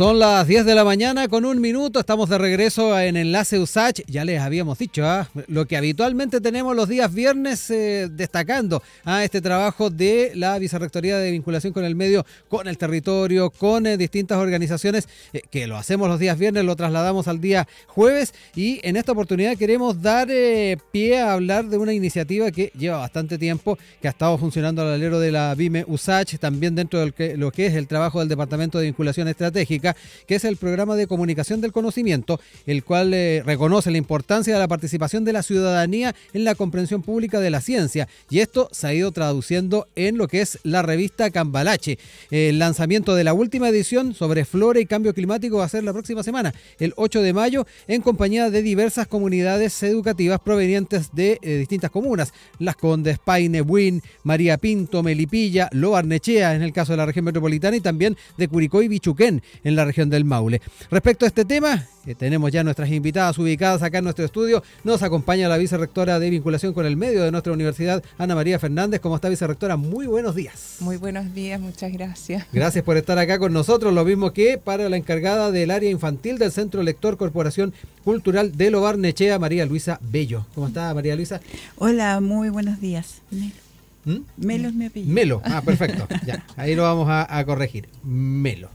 Son las 10 de la mañana con un minuto, estamos de regreso en Enlace Usach, ya les habíamos dicho, ¿ah? lo que habitualmente tenemos los días viernes eh, destacando a ¿ah? este trabajo de la Vicerrectoría de Vinculación con el Medio, con el territorio, con eh, distintas organizaciones, eh, que lo hacemos los días viernes, lo trasladamos al día jueves y en esta oportunidad queremos dar pie a hablar de una iniciativa que lleva bastante tiempo, que ha estado funcionando al alero de la BIME Usach, también dentro de lo que es el trabajo del Departamento de Vinculación Estratégica que es el programa de comunicación del conocimiento, el cual eh, reconoce la importancia de la participación de la ciudadanía en la comprensión pública de la ciencia. Y esto se ha ido traduciendo en lo que es la revista Cambalache. El lanzamiento de la última edición sobre flora y cambio climático va a ser la próxima semana, el 8 de mayo, en compañía de diversas comunidades educativas provenientes de eh, distintas comunas, Las Condes, Paine, Buin, María Pinto, Melipilla, Loarnechea, en el caso de la región metropolitana, y también de Curicó y Bichuquén en la región del Maule. Respecto a este tema, eh, tenemos ya nuestras invitadas ubicadas acá en nuestro estudio. Nos acompaña la vicerrectora de vinculación con el medio de nuestra universidad, Ana María Fernández. ¿Cómo está, vicerrectora? Muy buenos días. Muy buenos días, muchas gracias. Gracias por estar acá con nosotros, lo mismo que para la encargada del área infantil del Centro Lector Corporación Cultural de Lobar Nechea, María Luisa Bello. ¿Cómo está, María Luisa? Hola, muy buenos días. Melo ¿Mm? es mi apellido. Melo, ah, perfecto. ahí lo vamos a corregir. Melo.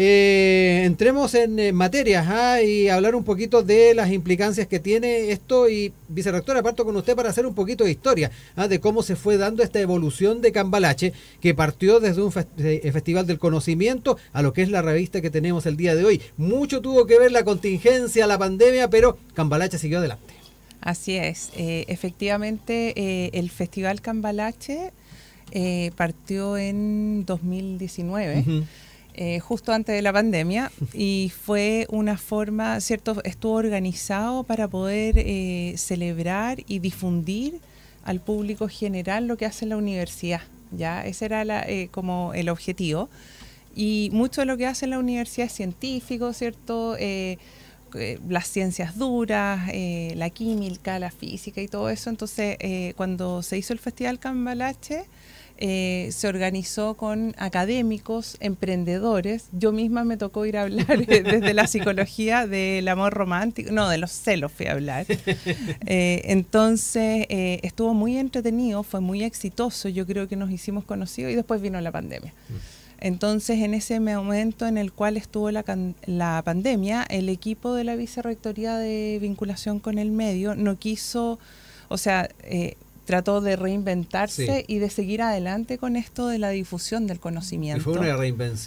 Eh, entremos en eh, materia ¿ah? y hablar un poquito de las implicancias que tiene esto. Y vicerrectora, parto con usted para hacer un poquito de historia ¿ah? de cómo se fue dando esta evolución de Cambalache, que partió desde un eh, festival del conocimiento a lo que es la revista que tenemos el día de hoy. Mucho tuvo que ver la contingencia, la pandemia, pero Cambalache siguió adelante. Así es. efectivamente, el Festival Cambalache partió en 2019. Eh, justo antes de la pandemia y fue una forma, ¿cierto? Estuvo organizado para poder eh, celebrar y difundir al público general lo que hace la universidad, ¿ya? Ese era eh, como el objetivo. Y mucho de lo que hace la universidad es científico, ¿cierto? las ciencias duras, la química, la física y todo eso. Entonces, cuando se hizo el Festival Cambalache, eh, se organizó con académicos, emprendedores. Yo misma me tocó ir a hablar eh, desde la psicología del amor romántico, no, de los celos fui a hablar. Eh, entonces estuvo muy entretenido, fue muy exitoso, yo creo que nos hicimos conocidos y después vino la pandemia. Mm. Entonces, en ese momento en el cual estuvo la, la pandemia, el equipo de la Vicerrectoría de Vinculación con el Medio no quiso, o sea, trató de reinventarse y de seguir adelante con esto de la difusión del conocimiento. Y fue una,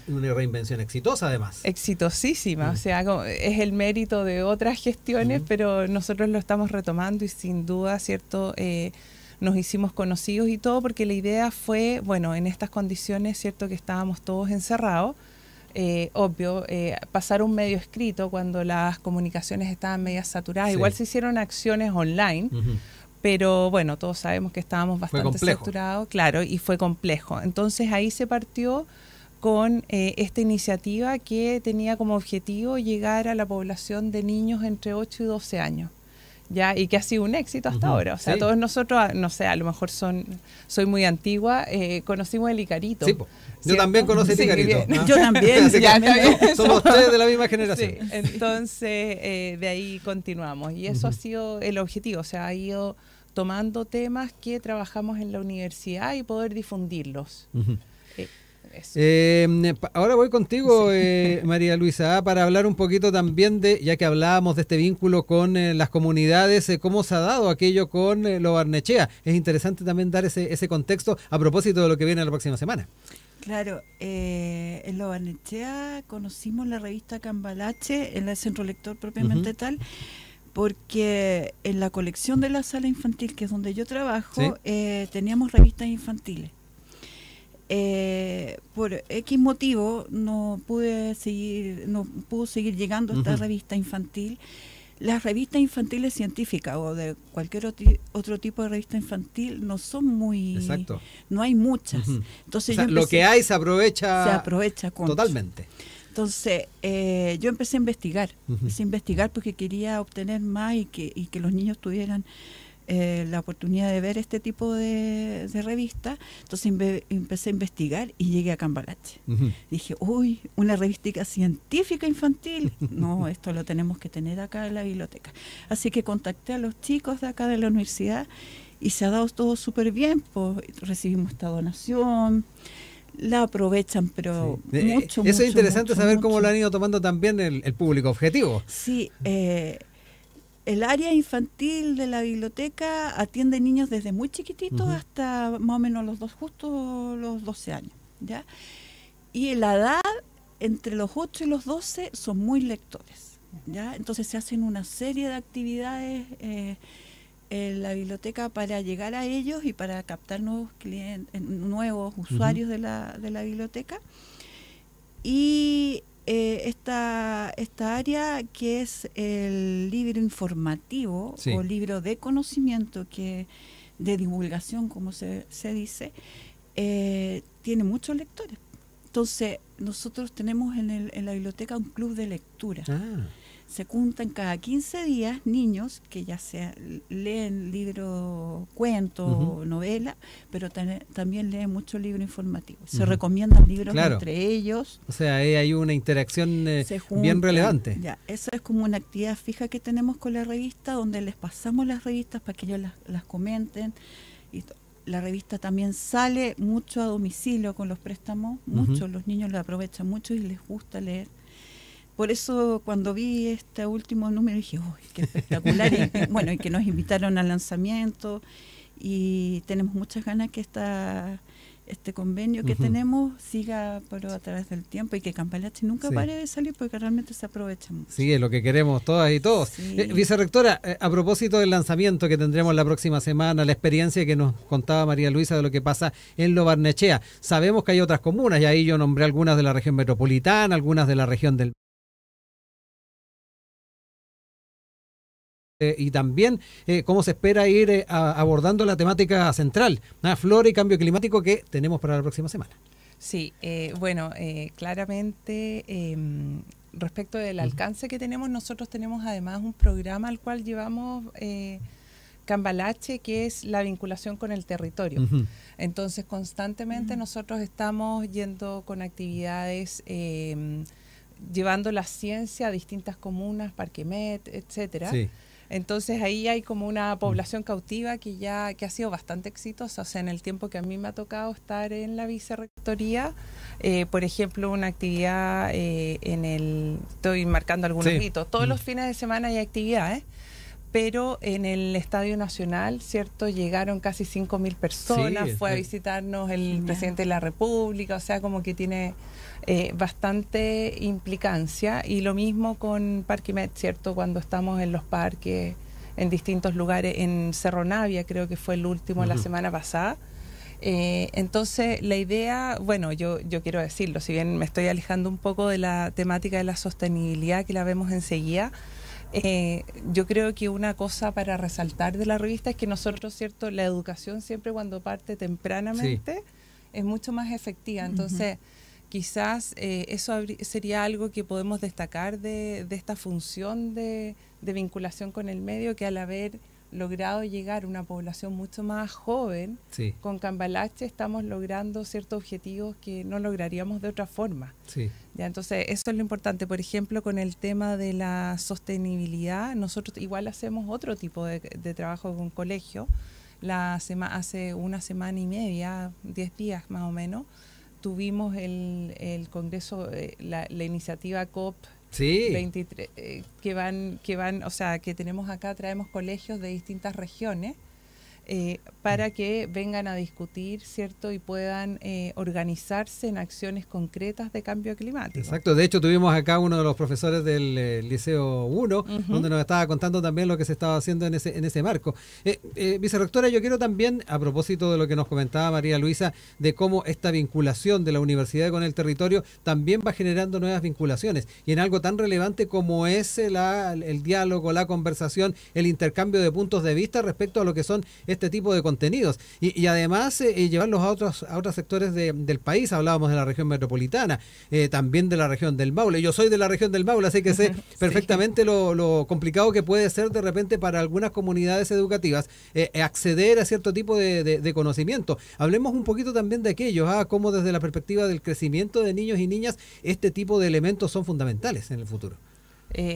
una reinvención exitosa además. Exitosísima, mm. o sea, es el mérito de otras gestiones, mm. pero nosotros lo estamos retomando y sin duda, ¿cierto? Eh, nos hicimos conocidos y todo porque la idea fue, bueno, en estas condiciones, ¿cierto? Que estábamos todos encerrados. Eh, obvio, eh, pasar un medio escrito cuando las comunicaciones estaban medias saturadas. Igual se hicieron acciones online, pero bueno, todos sabemos que estábamos bastante saturados, claro, y fue complejo. Entonces ahí se partió con eh, esta iniciativa que tenía como objetivo llegar a la población de niños entre 8 y 12 años. ¿ya? Y que ha sido un éxito hasta ahora. O sea, todos nosotros, ah, no sé, a lo mejor son, soy muy antigua, eh, conocimos el Icarito. Sí, yo también conocí el Icarito. Ah. Yo también, Somos tres de la misma generación. Entonces, eh, de ahí continuamos. Y eso ha sido el objetivo. O sea, ha ido tomando temas que trabajamos en la universidad y poder difundirlos. Eh, em, ahora voy contigo, eh, María Luisa, ah, para hablar un poquito también de, ya que hablábamos de este vínculo con eh, las comunidades, cómo se ha dado aquello con lo Barnechea. Es interesante también dar ese, contexto a propósito de lo que viene la próxima semana. Claro, en lo conocimos la revista Cambalache, en el centro lector propiamente tal porque en la colección de la sala infantil, que es donde yo trabajo, eh, teníamos revistas infantiles. Eh, por X motivo no pude seguir, no pudo seguir llegando esta revista infantil. Las revistas infantiles científicas o de cualquier otro, tipo de revista infantil no son muy. Exacto. No hay muchas. Entonces yo lo que hay se aprovecha. aprovecha Totalmente. Entonces, eh, yo empecé a investigar, empecé a investigar porque quería obtener más y que, los niños tuvieran eh, la oportunidad de ver este tipo de, revista. Entonces empecé a investigar y llegué a Cambalache. Dije, uy, una revista científica infantil. No, esto lo tenemos que tener acá en la biblioteca. Así que contacté a los chicos de acá de la universidad y se ha dado todo súper bien. Pues, recibimos esta donación la aprovechan, pero mucho, eh, eh, mucho, Eso es interesante saber cómo lo han ido tomando también el, público objetivo. Sí, eh, el área infantil de la biblioteca atiende niños desde muy chiquititos hasta más o menos los dos, justo los 12 años. ¿ya? Y la edad entre los 8 y los 12 son muy lectores. ¿ya? Entonces se hacen una serie de actividades la biblioteca para llegar a ellos y para captar nuevos clientes, nuevos usuarios de, la, de la biblioteca. Y eh, esta, área que es el libro informativo o libro de conocimiento que de divulgación, como se, dice, eh, tiene muchos lectores. Entonces, nosotros tenemos en, el, en, la biblioteca un club de lectura. Ah se juntan cada 15 días niños que ya sea leen libro, cuento, novela, pero también leen mucho libro informativo. Se recomiendan libros entre ellos. O sea, ahí hay una interacción eh, bien relevante. Ya, eso es como una actividad fija que tenemos con la revista, donde les pasamos las revistas para que ellos las, comenten. Y la revista también sale mucho a domicilio con los préstamos, muchos los niños lo aprovechan mucho y les gusta leer por eso cuando vi este último número dije, uy, qué espectacular! bueno, y que nos invitaron al lanzamiento y tenemos muchas ganas que esta este convenio que tenemos siga pero a través del tiempo y que Campalache nunca pare de salir porque realmente se aprovecha mucho. Sí, es lo que queremos todas y todos. Eh, vicerrectora, eh, a propósito del lanzamiento que tendremos la próxima semana, la experiencia que nos contaba María Luisa de lo que pasa en Lobarnechea, sabemos que hay otras comunas y ahí yo nombré algunas de la región metropolitana, algunas de la región del... Este, y también eh, cómo se espera ir eh, abordando la temática central, flora y cambio climático que tenemos para la próxima semana. Sí, eh, bueno, claramente em, respecto del alcance que tenemos, nosotros tenemos además un programa al cual llevamos... Cambalache, que es la vinculación con el territorio. Entonces, constantemente nosotros estamos yendo con actividades em, llevando la ciencia a distintas comunas, Parquemet, etcétera. Sí. Entonces ahí hay como una mm. población cautiva que ya que ha sido bastante exitosa. O sea, en el tiempo que a mí me ha tocado estar en la vicerrectoría, eh, por ejemplo, una actividad eh, en el... Estoy marcando algunos hitos. Todos los mm. fines de semana hay actividad, ¿eh? pero en el Estadio Nacional, ¿cierto? Llegaron casi 5.000 personas, fue a visitarnos el presidente de la República, o sea, como que tiene eh, bastante implicancia. Y lo mismo con Parque Met, ¿cierto? Cuando estamos en los parques, en distintos lugares, en Cerro Navia, creo que fue el último la semana pasada. Eh, entonces, la idea, bueno, yo, yo quiero decirlo, si bien me estoy alejando un poco de la temática de la sostenibilidad, que la vemos enseguida, eh, yo creo que una cosa para resaltar de la revista es que nosotros, ¿cierto? La educación siempre cuando parte tempranamente es mucho más efectiva. Entonces, quizás eh, eso sería algo que podemos destacar de, esta función de, vinculación con el medio que al haber logrado llegar a una población mucho más joven, con Cambalache estamos logrando ciertos objetivos que no lograríamos de otra forma. Sí. Ya, entonces, eso es lo importante. Por ejemplo, con el tema de la sostenibilidad, nosotros igual hacemos otro tipo de, de trabajo con colegio. La hace una semana y media, 10 días más o menos, tuvimos el, Congreso, eh, la, la iniciativa COP Sí. 23, eh, que van, que van, o sea, que tenemos acá, traemos colegios de distintas regiones. Eh, para que vengan a discutir, ¿cierto? Y puedan eh, organizarse en acciones concretas de cambio climático. Exacto, de hecho tuvimos acá uno de los profesores del eh, Liceo 1, donde nos estaba contando también lo que se estaba haciendo en ese, en ese marco. Eh, vicerrectora, yo quiero también, a propósito de lo que nos comentaba María Luisa, de cómo esta vinculación de la universidad con el territorio también va generando nuevas vinculaciones, y en algo tan relevante como es el diálogo, la conversación, el intercambio de puntos de vista respecto a lo que son este tipo de contenidos y, además eh, eh, llevarlos a otros, a otros sectores del país. Hablábamos de la región metropolitana, eh, también de la región del Maule. Yo soy de la región del Maule, así que sé perfectamente lo, complicado que puede ser de repente para algunas comunidades educativas acceder a cierto tipo de, conocimiento. Hablemos un poquito también de aquello, ah, cómo desde la perspectiva del crecimiento de niños y niñas este tipo de elementos son fundamentales en el futuro.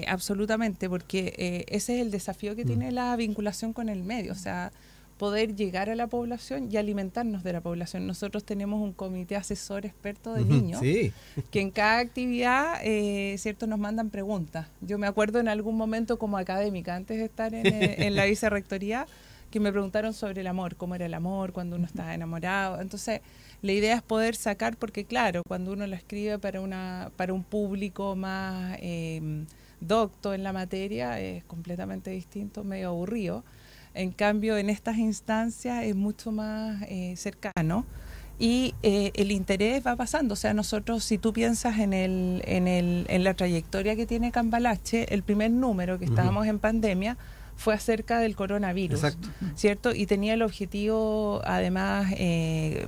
absolutamente, porque ese es el desafío que mm. tiene la vinculación con el medio. O sea, poder llegar a la población y alimentarnos de la población. Nosotros tenemos un comité asesor experto de niños que en cada actividad, eh, nos mandan preguntas. Yo me acuerdo en algún momento como académica, antes de estar en, eh, la vicerrectoría, que me preguntaron sobre el amor, cómo era el amor, cuando uno estaba enamorado. Entonces, la idea es poder sacar, porque claro, cuando uno lo escribe para, una, para un público más em, docto en la materia, es completamente distinto, medio aburrido. En cambio, en estas instancias es mucho más eh, cercano y eh, el interés va pasando. O sea, nosotros, si tú piensas en, el, en, el, en la trayectoria que tiene Cambalache, el primer número que estábamos en pandemia, fue acerca del coronavirus, ¿cierto? Y tenía el objetivo, además, eh,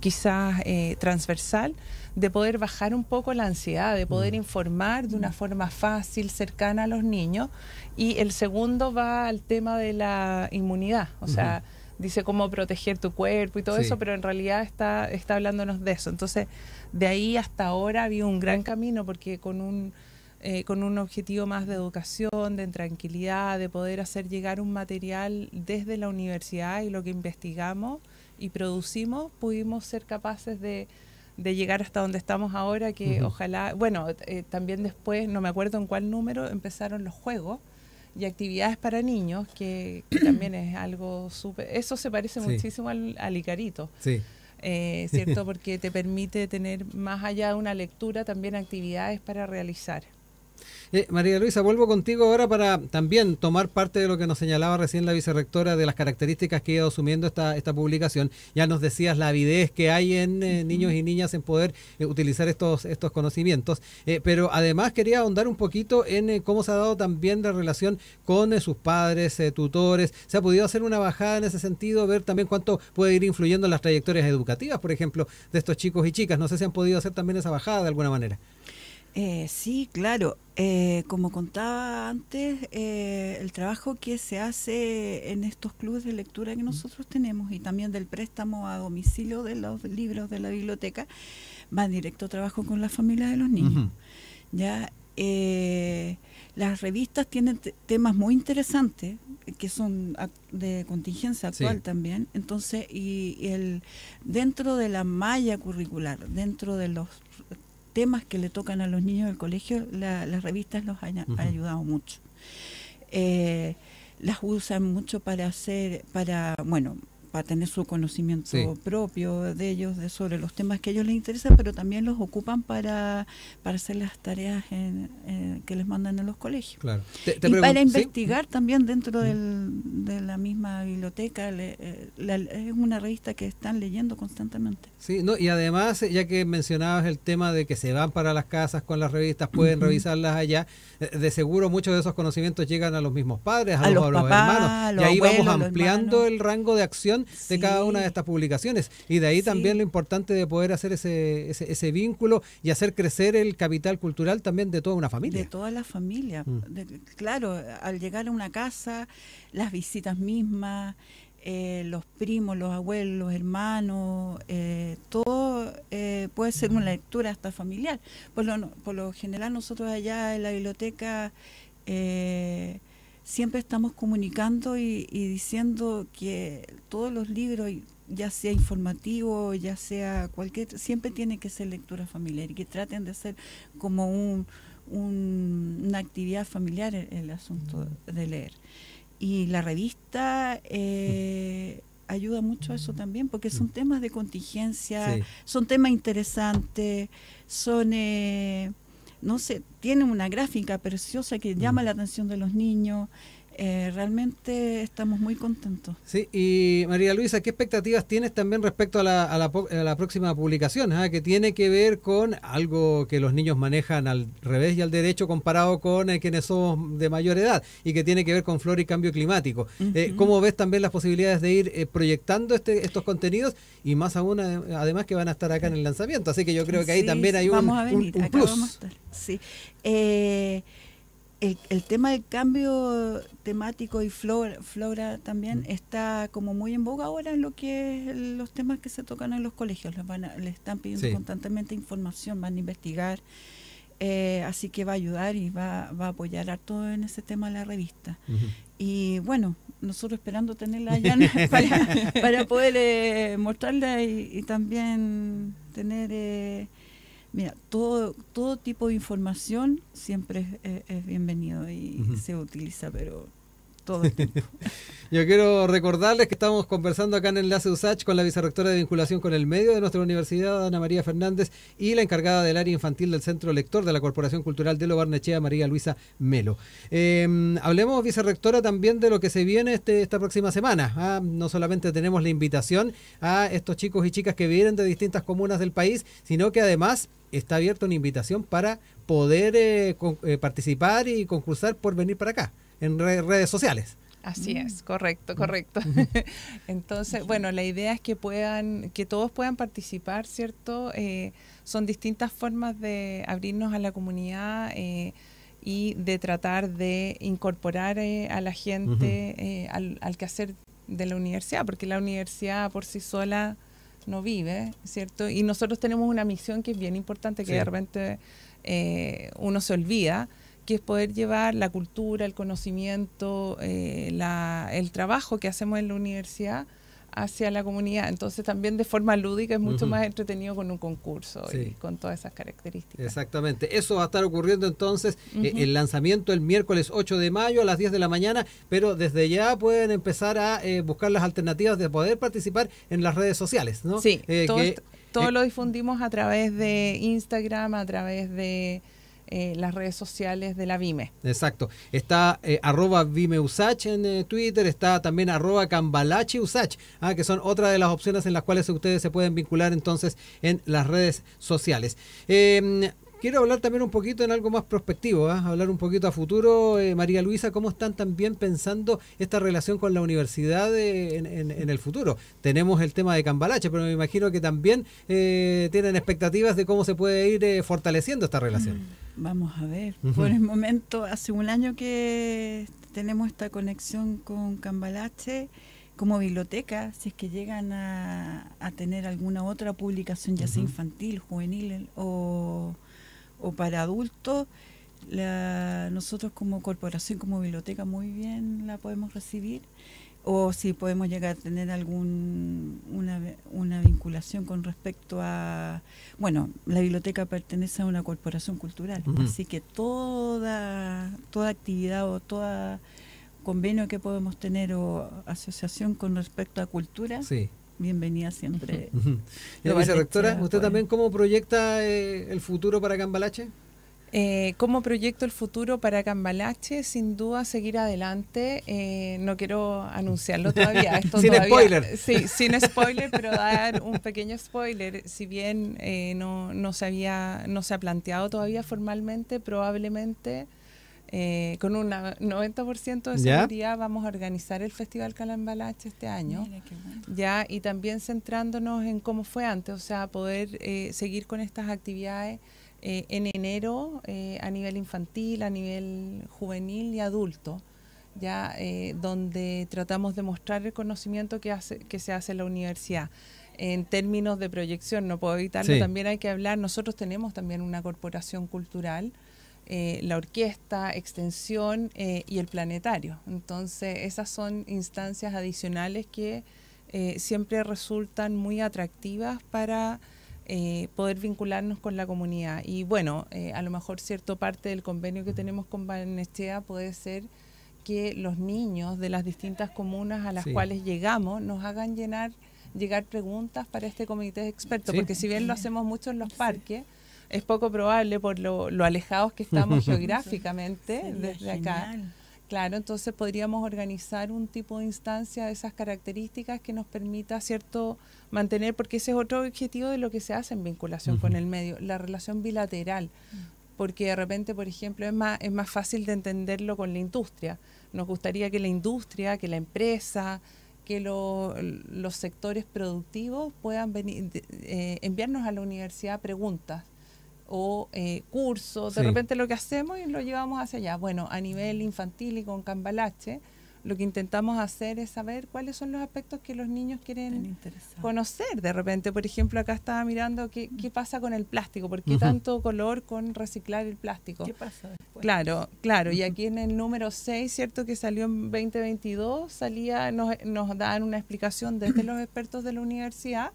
quizás eh, transversal, de poder bajar un poco la ansiedad, de poder mm. informar de una forma fácil, cercana a los niños. Y el segundo va al tema de la inmunidad, o sea, dice cómo proteger tu cuerpo y todo eso, pero en realidad está, está hablándonos de eso. Entonces, de ahí hasta ahora había un gran camino porque con un eh, con un objetivo más de educación, de tranquilidad, de poder hacer llegar un material desde la universidad y lo que investigamos y producimos, pudimos ser capaces de, llegar hasta donde estamos ahora, que ojalá, bueno, eh, también después, no me acuerdo en cuál número, empezaron los juegos y actividades para niños, que, también es algo súper, eso se parece muchísimo al, al, Icarito. Eh, ¿Cierto? Porque te permite tener, más allá de una lectura, también actividades para realizar. Eh, María Luisa, vuelvo contigo ahora para también tomar parte de lo que nos señalaba recién la vicerrectora de las características que ha ido asumiendo esta, esta publicación. Ya nos decías la avidez que hay en eh, niños y niñas en poder eh, utilizar estos, estos conocimientos, pero además quería ahondar un poquito en cómo se ha dado también la relación con sus padres, tutores. ¿Se ha podido hacer una bajada en ese sentido, ver también cuánto puede ir influyendo en las trayectorias educativas, por ejemplo, de estos chicos y chicas? No sé si han podido hacer también esa bajada de alguna manera. Eh, sí, claro. Eh, como contaba antes, eh, el trabajo que se hace en estos clubes de lectura que nosotros tenemos y también del préstamo a domicilio de los libros de la biblioteca va en directo trabajo con la familia de los niños. Ya las revistas tienen temas muy interesantes que son de contingencia actual también. Entonces, y el dentro de la malla curricular, dentro de los temas que le tocan a los niños del colegio, las revistas los han ayudado mucho. Eh, las usan mucho para hacer, para, bueno, para tener su conocimiento propio de ellos, de sobre los temas que a ellos les interesan, pero también los ocupan para, para hacer las tareas que les mandan en los colegios. y para investigar también dentro mm. de la misma biblioteca, eh, es una revista que están leyendo constantemente. Sí, no, y además, eh, ya que mencionabas el tema de que se van para las casas con las revistas, pueden revisarlas allá, eh, de seguro muchos de esos conocimientos llegan a los mismos padres, a, los, hermanos, y ahí vamos ampliando el rango de acción de cada una de estas publicaciones. Y de ahí también lo importante de poder hacer ese, vínculo y hacer crecer el capital cultural también de toda una familia. De toda la familia. Mm. claro, al llegar a una casa, las visitas mismas. Eh, los primos, los abuelos, hermanos, eh, todo eh, puede ser una lectura hasta familiar. Por por lo general nosotros allá en la biblioteca siempre estamos comunicando y, diciendo que todos los libros, ya sea informativo, ya sea cualquier, siempre tiene que ser lectura familiar y que traten de ser como un, una actividad familiar el, asunto mm. de leer. Y la revista eh, ayuda mucho a eso también, porque son mm. temas de contingencia, son temas interesantes, son... Eh, no sé, tiene una gráfica preciosa que llama mm. la atención de los niños, eh, realmente estamos muy contentos. Sí, y María Luisa, ¿qué expectativas tienes también respecto a la, próxima publicación? Ah, que tiene que ver con algo que los niños manejan al revés y al derecho comparado con eh, quienes somos de mayor edad y que tiene que ver con flor y cambio climático. Eh, ¿Cómo ves también las posibilidades de ir proyectando este, estos contenidos y más aún además que van a estar acá en el lanzamiento? Así que yo creo que ahí también hay un, vamos a venir, plus. Acá vamos a estar el, tema del cambio temático y flora, también mm. está como muy en boga ahora en lo que es los temas que se tocan en los colegios. Les, están pidiendo constantemente información, van a investigar. Eh, así que va a ayudar y va, va a apoyar a todo en ese tema la revista. Y bueno, nosotros esperando tenerla allá para, poder eh, mostrarla y, también tener... Eh, Mira, todo, todo tipo de información siempre es, eh, bienvenido y se utiliza, pero todo Yo quiero recordarles que estamos conversando acá en Enlace USACH con la vicerrectora de vinculación con el medio de nuestra universidad, Ana María Fernández, y la encargada del área infantil del Centro Lector de la Corporación Cultural de Lo Barnechea, María Luisa Melo. Em, hablemos, vicerrectora, también de lo que se viene este, esta próxima semana. Ah, no solamente tenemos la invitación a estos chicos y chicas que vienen de distintas comunas del país, sino que además está abierta una invitación para poder eh, eh, participar y concursar por venir para acá en redes sociales. Así es, mm. correcto, correcto. Entonces, bueno, la idea es que puedan, que todos puedan participar, ¿cierto? Eh, son distintas formas de abrirnos a la comunidad eh, y de tratar de incorporar eh, a la gente al, quehacer de la universidad, porque la universidad por sí sola no vive, ¿cierto? Y nosotros tenemos una misión que es bien importante, que de repente uno se olvida, que es poder llevar la cultura, el conocimiento, eh, el trabajo que hacemos en la universidad hacia la comunidad. Entonces también de forma lúdica es mucho más entretenido con un concurso y con todas esas características. Exactamente. Eso va a estar ocurriendo entonces eh, el lanzamiento el miércoles 8 de mayo a las 10 de la mañana, pero desde ya pueden empezar a eh, buscar las alternativas de poder participar en las redes sociales, ¿no? Sí, todo lo difundimos a través de Instagram, a través de eh, las redes sociales de la Vime. Exacto. Está eh, arroba Vime VimeUsach en eh, Twitter, está también arroba CambalachiUsach, ah, que son otra de las opciones en las cuales ustedes se pueden vincular entonces en las redes sociales. Em, Quiero hablar también un poquito en algo más prospectivo, ¿ah? hablar un poquito a futuro. Eh, María Luisa, ¿cómo están también pensando esta relación con la universidad eh, en, el futuro? Tenemos el tema de Cambalache, pero me imagino que también eh, tienen expectativas de cómo se puede ir fortaleciendo esta relación. Mm, vamos a ver. Por el momento, hace un año que tenemos esta conexión con Cambalache como biblioteca, si es que llegan a, tener alguna otra publicación, ya sea infantil, juvenil o o para adultos, nosotros como corporación, como biblioteca, muy bien la podemos recibir. O si podemos llegar a tener alguna una vinculación con respecto a... Bueno, la biblioteca pertenece a una corporación cultural, así que toda, toda actividad o todo convenio que podemos tener o asociación con respecto a cultura, sí bienvenida siempre. y la ¿usted también cómo proyecta eh, el futuro para Cambalache? Eh, ¿Cómo proyecto el futuro para Cambalache? Sin duda seguir adelante. Eh, no quiero anunciarlo todavía. sin spoiler. Sí, sin spoiler, pero dar un pequeño spoiler. Si bien no, no, se había, no se ha planteado todavía formalmente, probablemente eh, con un 90% de seguridad vamos a organizar el Festival Calambalache este año. ya Y también centrándonos en cómo fue antes, o sea, poder eh, seguir con estas actividades eh, en enero a nivel infantil, a nivel juvenil y adulto. Ya, donde tratamos de mostrar el conocimiento que, hace, que se hace en la universidad en términos de proyección, no puedo evitarlo, también hay que hablar, nosotros tenemos también una corporación cultural eh, la orquesta, extensión eh, y el planetario. Entonces, esas son instancias adicionales que eh, siempre resultan muy atractivas para poder vincularnos con la comunidad. Y bueno, a lo mejor cierto parte del convenio que tenemos con Banestea puede ser que los niños de las distintas comunas a las cuales llegamos nos hagan llegar preguntas para este comité de expertos, porque si bien lo hacemos mucho en los parques, es poco probable por lo, alejados que estamos geográficamente desde acá. Claro, entonces podríamos organizar un tipo de instancia de esas características que nos permita, ¿cierto?, mantener, porque ese es otro objetivo de lo que se hace en vinculación con el medio, la relación bilateral, mm. porque de repente, por ejemplo, es más, es más fácil de entenderlo con la industria. Nos gustaría que la industria, que la empresa, que los sectores productivos puedan venir, eh, enviarnos a la universidad preguntas o eh, cursos, de repente lo que hacemos y lo llevamos hacia allá. Bueno, a nivel infantil y con cambalache, lo que intentamos hacer es saber cuáles son los aspectos que los niños quieren conocer. De repente, por ejemplo, acá estaba mirando qué, mm. pasa con el plástico, por qué tanto color con reciclar el plástico. ¿Qué pasa después? Claro, claro. Y aquí en el número 6, ¿cierto? Que salió en 2022, salía, nos, nos dan una explicación desde los expertos de la universidad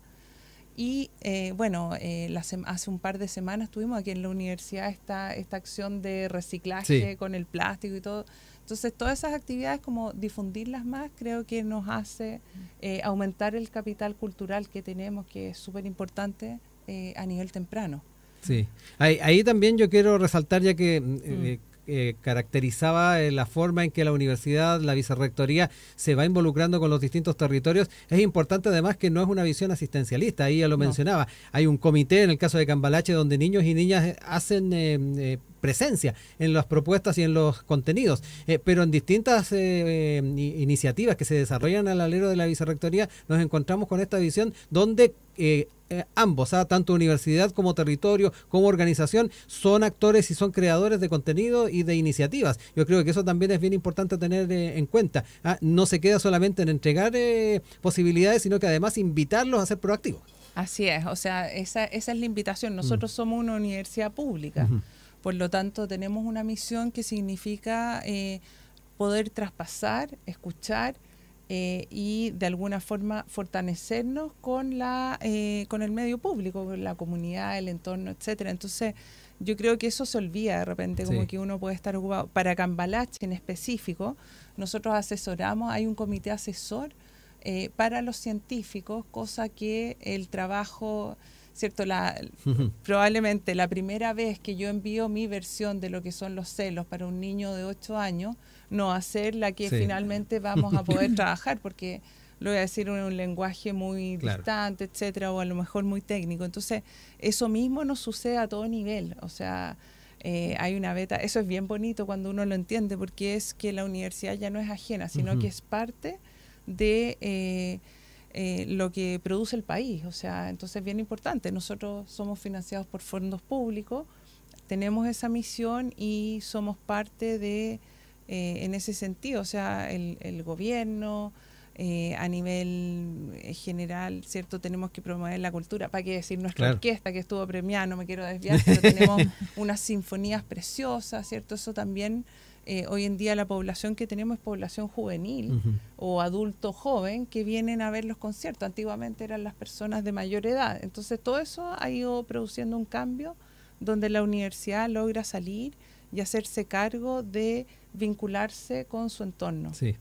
y eh, bueno, eh, hace un par de semanas tuvimos aquí en la universidad esta, esta acción de reciclaje con el plástico y todo. Entonces, todas esas actividades, como difundirlas más, creo que nos hace eh, aumentar el capital cultural que tenemos, que es súper importante a nivel temprano. Sí, ahí, también yo quiero resaltar, ya que mm, mm. Eh, caracterizaba eh, la forma en que la universidad, la vicerrectoría se va involucrando con los distintos territorios. Es importante además que no es una visión asistencialista, ahí ya lo mencionaba. Hay un comité en el caso de Cambalache donde niños y niñas eh, hacen presencia en las propuestas y en los contenidos, pero en distintas iniciativas que se desarrollan al alero de la vicerrectoría nos encontramos con esta visión donde eh, eh, ambos, ¿ah? tanto universidad como territorio, como organización, son actores y son creadores de contenido y de iniciativas. Yo creo que eso también es bien importante tener eh, en cuenta. ¿ah? No se queda solamente en entregar eh, posibilidades, sino que además invitarlos a ser proactivos. Así es, o sea, esa, es la invitación. Mm. Nosotros somos una universidad pública, por lo tanto tenemos una misión que significa poder traspasar, escuchar eh, y de alguna forma fortalecernos con, la, eh, con el medio público, con la comunidad, el entorno, etcétera. Entonces, yo creo que eso se olvida de repente, como que uno puede estar ocupado. Para Cambalache en específico, nosotros asesoramos, hay un comité asesor eh, para los científicos, cosa que el trabajo, ¿cierto? probablemente la primera vez que yo envío mi versión de lo que son los celos para un niño de 8 años, no hacer la que finalmente vamos a poder trabajar, porque lo voy a decir en un lenguaje muy distante, etcétera, o a lo mejor muy técnico. Entonces, eso mismo nos sucede a todo nivel. O sea, eh, hay una beta. Eso es bien bonito cuando uno lo entiende, porque es que la universidad ya no es ajena, sino que es parte de. Eh, eh, lo que produce el país. O sea, entonces es bien importante. Nosotros somos financiados por fondos públicos, tenemos esa misión y somos parte de eh, en ese sentido, o sea, el, gobierno, eh, a nivel eh, general, ¿cierto? Tenemos que promover la cultura. ¿Para qué decir nuestra orquesta que estuvo premiada? No me quiero desviar, pero tenemos unas sinfonías preciosas, ¿cierto? Eso también, hoy en día la población que tenemos es población juvenil o adulto joven que vienen a ver los conciertos. Antiguamente eran las personas de mayor edad. Entonces todo eso ha ido produciendo un cambio donde la universidad logra salir y hacerse cargo de vincularse con su entorno. Sí.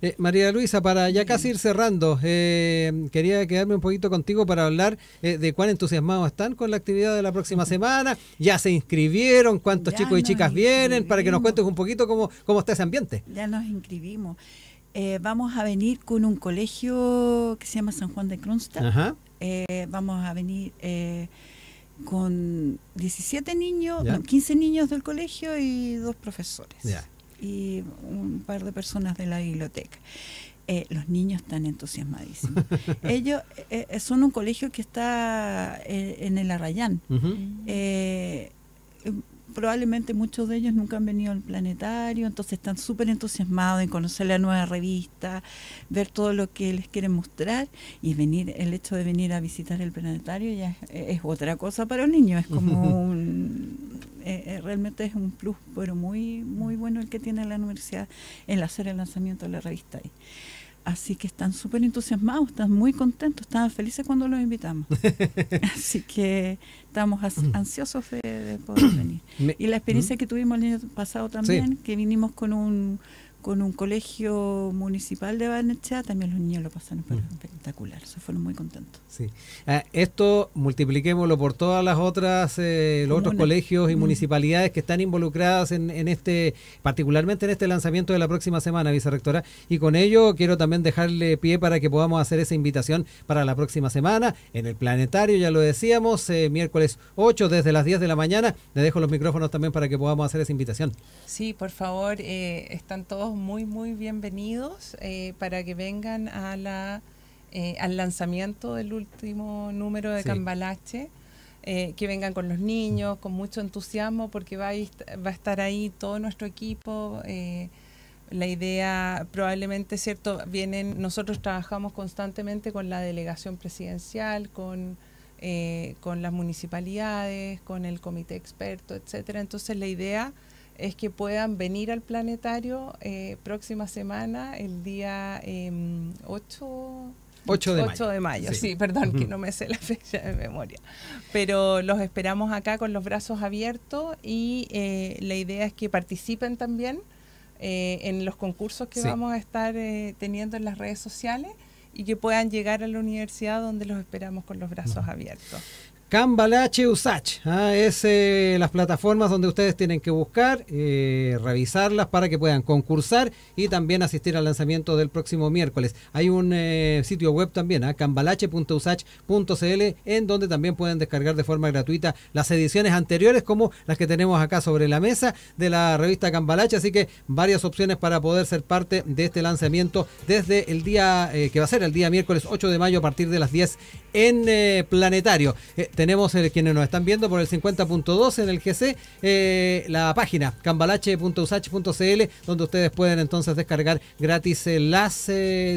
Eh, María Luisa, para ya casi ir cerrando, eh, quería quedarme un poquito contigo para hablar eh, de cuán entusiasmados están con la actividad de la próxima semana. Ya se inscribieron, cuántos chicos y chicas vienen, para que nos cuentes un poquito cómo, cómo está ese ambiente. Ya nos inscribimos. vamos a venir con un colegio que se llama San Juan de Kronstadt. vamos a venir con 17 niños, 15 niños del colegio y dos profesores. Y un par de personas de la biblioteca. Eh, los niños están entusiasmadísimos. Ellos eh, eh, son un colegio que está en el Arrayán. Uh probablemente muchos de ellos nunca han venido al planetario, entonces están súper entusiasmados en conocer la nueva revista, ver todo lo que les quieren mostrar y venir el hecho de venir a visitar el planetario ya es, otra cosa para un niño, es como un, eh, eh, realmente es un plus, pero muy muy bueno el que tiene la universidad en hacer el lanzamiento de la revista ahí. Así que están súper entusiasmados, están muy contentos, estaban felices cuando los invitamos. Así que estamos mm. ansiosos de, poder venir. y la experiencia ¿Mm? que tuvimos el año pasado también, que vinimos con un con un colegio municipal de Valencia, también los niños lo pasaron mm. espectacular, se fueron muy contentos. Sí. Ah, esto multipliquémoslo por todas las otras, eh, los otros colegios y mm. municipalidades que están involucradas en, en, este, particularmente en este lanzamiento de la próxima semana, vicerrectora, y con ello quiero también dejarle pie para que podamos hacer esa invitación para la próxima semana en el planetario, ya lo decíamos, eh, miércoles 8 desde las 10 de la mañana, le dejo los micrófonos también para que podamos hacer esa invitación. Sí, por favor, eh, están todos muy, muy bienvenidos eh, para que vengan a la, eh, al lanzamiento del último número de Cambalache. Eh, que vengan con los niños, con mucho entusiasmo, porque va a, estar ahí todo nuestro equipo. la idea, probablemente, ¿cierto? Vienen, nosotros trabajamos constantemente con la delegación presidencial, con, con las municipalidades, con el comité experto, etcétera. Entonces, la idea es que puedan venir al planetario eh, próxima semana, el día 8, em, de mayo. Sí. perdón, que no me sé la fecha de memoria. Pero los esperamos acá con los brazos abiertos y eh, la idea es que participen también eh, en los concursos que vamos a estar eh, teniendo en las redes sociales y que puedan llegar a la universidad donde los esperamos con los brazos abiertos. Cambalache Usach ¿ah? es eh, las plataformas donde ustedes tienen que buscar, eh, revisarlas para que puedan concursar y también asistir al lanzamiento del próximo miércoles. Hay un eh, sitio web también, a ¿ah? cambalache.usach.cl, en donde también pueden descargar de forma gratuita las ediciones anteriores, como las que tenemos acá sobre la mesa de la revista Cambalache. Así que varias opciones para poder ser parte de este lanzamiento desde el día que va a ser el día miércoles 8 de mayo a partir de las 10 en Planetario tenemos eh, quienes nos están viendo por el 50.2 en el GC, eh, la página cambalache.usach.cl, donde ustedes pueden entonces descargar gratis eh, las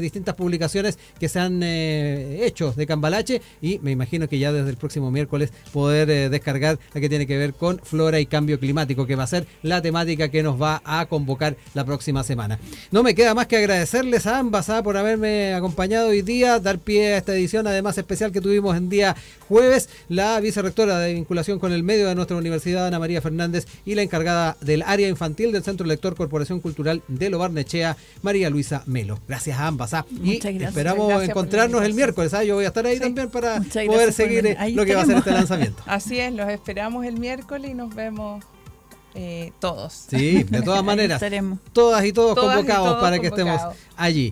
distintas publicaciones que se han hecho de Cambalache y me imagino que ya desde el próximo miércoles poder descargar la que tiene que ver con flora y cambio climático, que va a ser la temática que nos va a convocar la próxima semana. No me queda más que agradecerles a ambas ah, por haberme acompañado hoy día, dar pie a esta edición además especial que tuvimos en día jueves la vicerrectora de vinculación con el medio de nuestra universidad, Ana María Fernández, y la encargada del área infantil del Centro Lector Corporación Cultural de Lo Barnechea, María Luisa Melo. Gracias a ambas. ¿ah? Y esperamos encontrarnos el miércoles. ¿ah? Yo voy a estar ahí también para poder seguir eh, lo que va a ser este lanzamiento. Así es, los esperamos el miércoles y nos vemos. Eh, todos. Sí, de todas maneras. Todas y todos convocados para que estemos allí.